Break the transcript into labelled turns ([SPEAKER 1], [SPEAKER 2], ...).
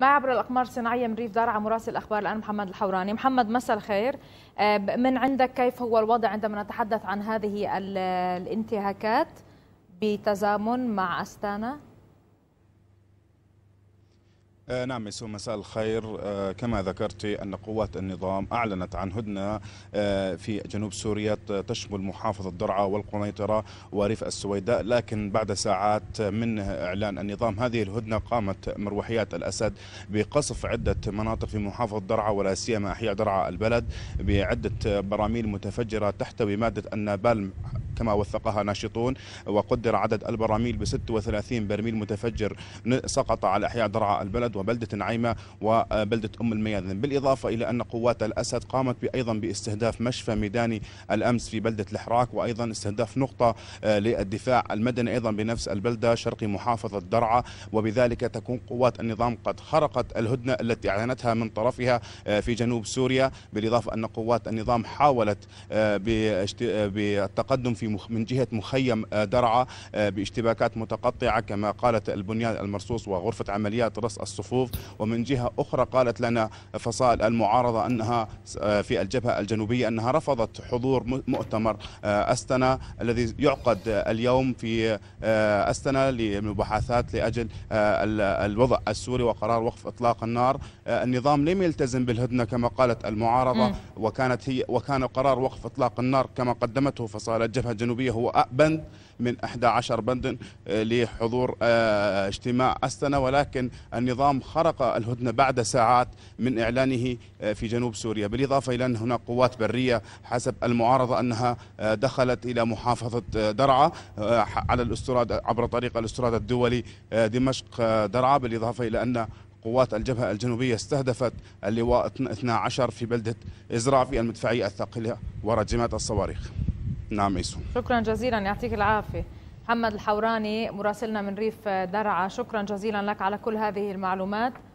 [SPEAKER 1] مع عبر الاقمار الصناعيه من ريف درعا مراسل اخبار الان محمد الحوراني محمد مساء الخير آه، من عندك كيف هو الوضع عندما نتحدث عن هذه الانتهاكات بتزامن مع استانا
[SPEAKER 2] آه، نعم يسو مساء الخير آه، كما ذكرت أن قوات النظام أعلنت عن هدنة آه، في جنوب سوريا تشمل محافظة درعا والقنيطرة وريف السويداء لكن بعد ساعات من إعلان النظام هذه الهدنة قامت مروحيات الأسد بقصف عدة مناطق في محافظة درعا ولا سيما أحياء درعا البلد بعدة براميل متفجرة تحتوي مادة النابالم كما وثقها ناشطون وقدر عدد البراميل ب 36 برميل متفجر سقط على أحياء درعا البلد وبلدة نعيمة وبلدة آه، أم الميادن بالإضافة إلى أن قوات الأسد قامت أيضا باستهداف مشفى ميداني الأمس في بلدة الحراك وأيضا استهداف نقطة آه، للدفاع المدني أيضا بنفس البلدة شرقي محافظة درعا وبذلك تكون قوات النظام قد خرقت الهدنة التي أعلنتها من طرفها آه، في جنوب سوريا بالإضافة أن قوات النظام حاولت بالتقدم في من جهة مخيم آه، درعا آه، باشتباكات متقطعة كما قالت البنيان المرصوص وغرفة عمليات رص الصفوف ومن جهة أخرى قالت لنا فصائل المعارضة أنها آه، في الجبهة الجنوبية أنها رفضت حضور مؤتمر أستنا الذي يعقد اليوم في أستنا لمباحثات لأجل الوضع السوري وقرار وقف إطلاق النار النظام لم يلتزم بالهدنة كما قالت المعارضة وكانت هي وكان قرار وقف إطلاق النار كما قدمته فصائل الجبهة الجنوبية هو بند من 11 بند لحضور آه، اجتماع استنا ولكن النظام خرق الهدنة بعد ساعات من إعلانه آه، في جنوب سوريا بالإضافة إلى أن هناك قوات برية حسب المعارضة أنها آه، دخلت إلى محافظة درعا على الاستراد عبر طريق الاستراد الدولي دمشق درعا بالإضافة إلى أن قوات الجبهة الجنوبية استهدفت اللواء 12 في بلدة إزراع في المدفعية الثقيلة ورجمات الصواريخ نعم ايسو
[SPEAKER 1] شكرا جزيلا يعطيك العافيه محمد الحوراني مراسلنا من ريف درعا شكرا جزيلا لك على كل هذه المعلومات